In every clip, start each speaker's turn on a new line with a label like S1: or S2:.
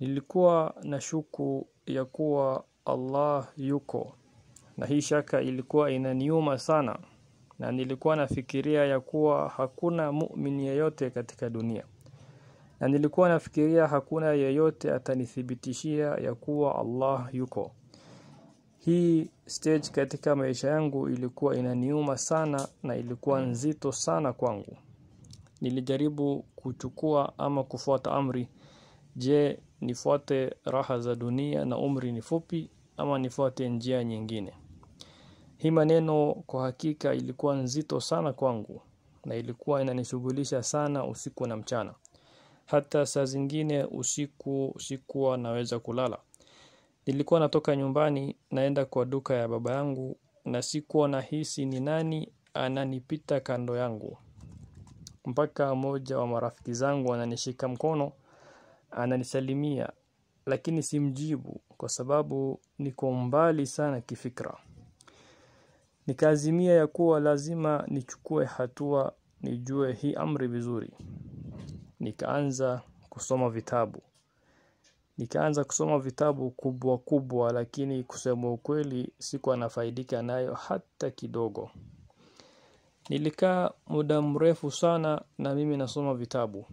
S1: Nilikuwa na shuku ya kuwa Allah yuko na hii shaka ilikuwa inaniuma sana na nilikuwa nafikiria ya kuwa hakuna muumini yeyote katika dunia na nilikuwa nafikiria hakuna yeyote atanithibitishia ya kuwa Allah yuko hii stage katika maisha yangu ilikuwa inaniuma sana na ilikuwa nzito sana kwangu nilijaribu kuchukua ama kufuata amri je nifuate raha za dunia na umri ni fupi ama nifuate njia nyingine hii maneno kwa hakika ilikuwa nzito sana kwangu na ilikuwa inanishughulisha sana usiku na mchana hata saa zingine usiku sikuwa naweza kulala nilikuwa natoka nyumbani naenda kwa duka ya baba yangu na sikuwa nahisi ni nani ananipita kando yangu mpaka mmoja wa marafiki zangu ananishika mkono ananisalimia lakini simjibu kwa sababu niko mbali sana kifikra nikaazimia ya kuwa lazima nichukue hatua nijue hii amri vizuri nikaanza kusoma vitabu nikaanza kusoma vitabu kubwa kubwa lakini kusema ukweli siku anafaidika nayo hata kidogo nilikaa muda mrefu sana na mimi nasoma vitabu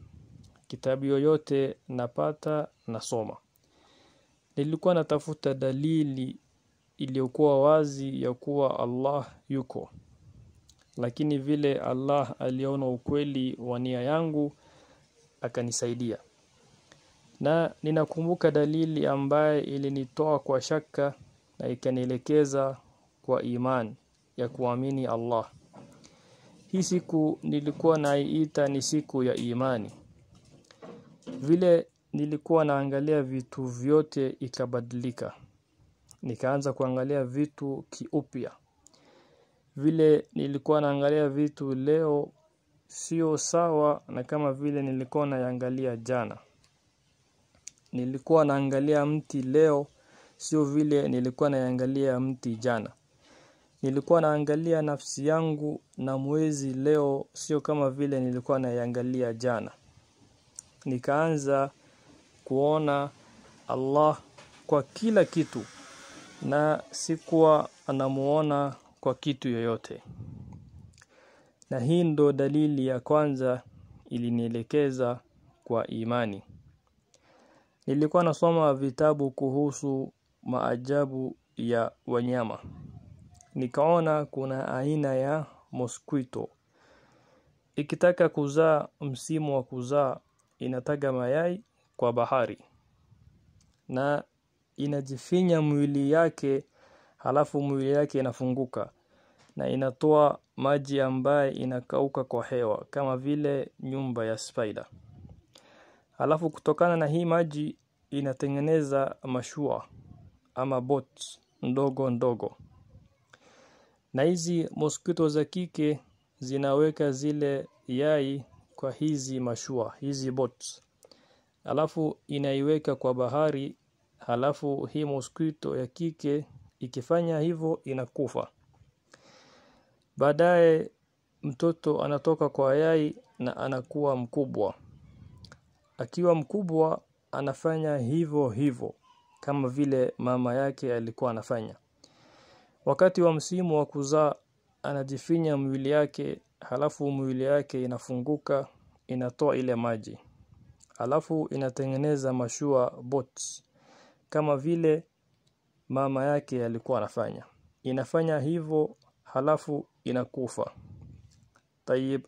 S1: kitabu yoyote napata nasoma. Nilikuwa natafuta dalili iliyokuwa wazi ya kuwa Allah yuko. Lakini vile Allah aliona ukweli wa nia yangu akanisaidia. Na ninakumbuka dalili ambaye ilinitoa kwa shaka na ikanielekeza kwa imani ya kuamini Allah. Hii siku nilikuwa naiita ni siku ya imani. Vile nilikuwa naangalia vitu vyote ikabadilika. Nikaanza kuangalia vitu kiupya. Vile nilikuwa naangalia vitu leo sio sawa na kama vile nilikuwa naangalia jana. Nilikuwa naangalia mti leo sio vile nilikuwa naangalia mti jana. Nilikuwa naangalia nafsi yangu na mwezi leo sio kama vile nilikuwa naangalia jana nikaanza kuona Allah kwa kila kitu na sikuwa anamuona kwa kitu yoyote na hii ndo dalili ya kwanza ilinielekeza kwa imani nilikuwa nasoma vitabu kuhusu maajabu ya wanyama nikaona kuna aina ya mosquito ikitaka kuzaa msimu wa kuzaa inataga mayai kwa bahari na inajifinya mwili yake halafu mwili yake inafunguka na inatoa maji ambaye inakauka kwa hewa kama vile nyumba ya spider halafu kutokana na hii maji inatengeneza mashua ama bot ndogo ndogo na hizi mosquito za kike zinaweka zile yai kwa hizi mashua hizi boats alafu inaiweka kwa bahari halafu hii mosquito ya kike ikifanya hivyo inakufa baadaye mtoto anatoka kwa yai na anakuwa mkubwa akiwa mkubwa anafanya hivyo hivyo kama vile mama yake alikuwa anafanya wakati wa msimu wa kuzaa anajifinya mwili yake halafu mwili yake inafunguka inatoa ile maji halafu inatengeneza mashua boats kama vile mama yake alikuwa anafanya inafanya hivyo halafu inakufa tayeb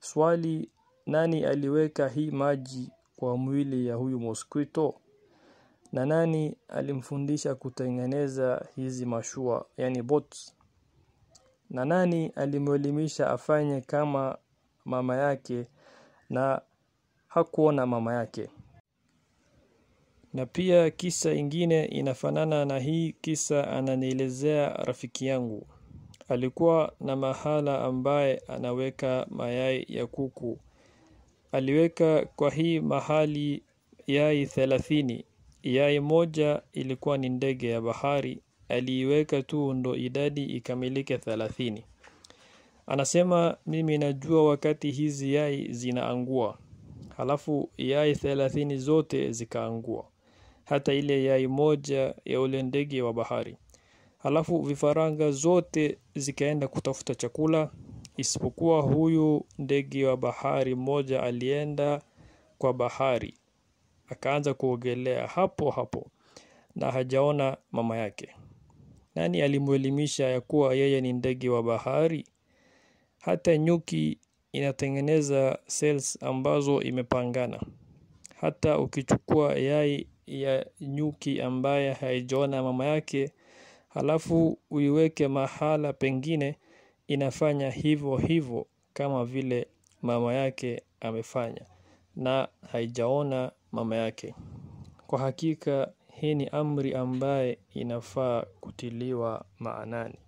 S1: swali nani aliweka hii maji kwa mwili ya huyu mosquito na nani alimfundisha kutengeneza hizi mashua yani bots na nani alimwelimisha afanye kama mama yake na hakuona mama yake na pia kisa ingine inafanana na hii kisa ananielezea rafiki yangu alikuwa na mahala ambaye anaweka mayai ya kuku aliweka kwa hii mahali yai thelathini yai moja ilikuwa ni ndege ya bahari aliiweka tu ndo idadi ikamilike 30 Anasema mimi najua wakati hizi yai zinaangua, halafu yai thelathini zote zikaangua, hata ile yai moja ya ule ndege wa bahari. Halafu vifaranga zote zikaenda kutafuta chakula, isipokuwa huyu ndege wa bahari mmoja alienda kwa bahari akaanza kuogelea hapo hapo na hajaona mama yake. Nani alimwelimisha ya kuwa yeye ni ndege wa bahari? Hata nyuki inatengeneza cells ambazo imepangana. Hata ukichukua yai ya nyuki ambaye haijaona mama yake, halafu uiweke mahala pengine, inafanya hivyo hivyo kama vile mama yake amefanya na haijaona mama yake. Kwa hakika hii ni amri ambaye inafaa kutiliwa maanani.